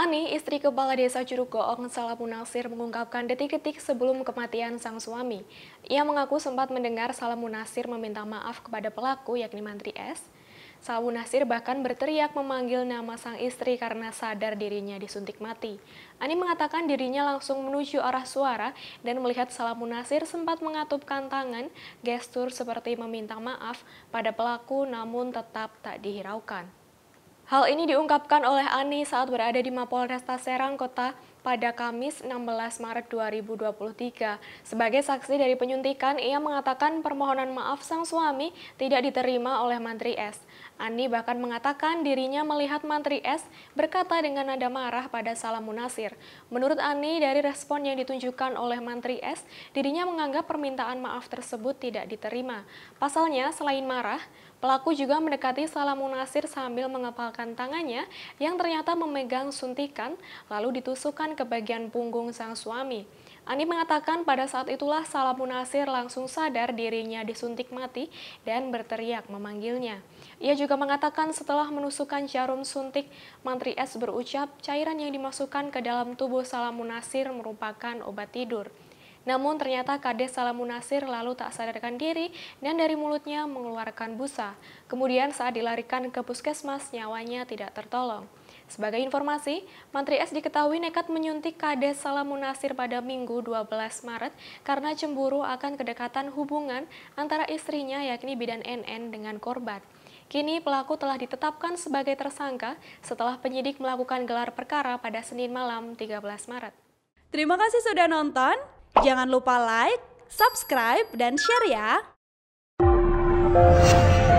Ani, istri Kepala Desa Curug Goong Salamu Nasir mengungkapkan detik-detik sebelum kematian sang suami. Ia mengaku sempat mendengar Salamu Nasir meminta maaf kepada pelaku yakni Mantri S. Salamu Nasir bahkan berteriak memanggil nama sang istri karena sadar dirinya disuntik mati. Ani mengatakan dirinya langsung menuju arah suara dan melihat Salamu Nasir sempat mengatupkan tangan, gestur seperti meminta maaf pada pelaku namun tetap tak dihiraukan. Hal ini diungkapkan oleh Ani saat berada di Mapolresta Serang Kota pada Kamis 16 Maret 2023. Sebagai saksi dari penyuntikan, ia mengatakan permohonan maaf sang suami tidak diterima oleh Menteri S. Ani bahkan mengatakan dirinya melihat Menteri S berkata dengan nada marah pada Salam Munasir. Menurut Ani, dari respon yang ditunjukkan oleh Menteri S, dirinya menganggap permintaan maaf tersebut tidak diterima. Pasalnya, selain marah, Pelaku juga mendekati Salamun Nasir sambil mengepalkan tangannya yang ternyata memegang suntikan, lalu ditusukkan diarahkan ke bagian punggung sang suami. Ani mengatakan pada saat itulah Salamun Nasir langsung sadar dirinya disuntik mati dan berteriak memanggilnya. Ia juga mengatakan setelah menusukkan jarum suntik, Mantri S berucap cairan yang dimasukkan ke dalam tubuh Salamun Nasir merupakan obat tidur. Namun ternyata Kades Salamun Nasir lalu tak sadarkan diri dan dari mulutnya mengeluarkan busa. Kemudian saat dilarikan ke puskesmas nyawanya tidak tertolong. Sebagai informasi, Menteri S diketahui nekat menyuntik Kades Salamunasir pada Minggu 12 Maret karena cemburu akan kedekatan hubungan antara istrinya yakni bidan NN dengan korban. Kini pelaku telah ditetapkan sebagai tersangka setelah penyidik melakukan gelar perkara pada Senin malam 13 Maret. Terima kasih sudah nonton. Jangan lupa like, subscribe, dan share ya.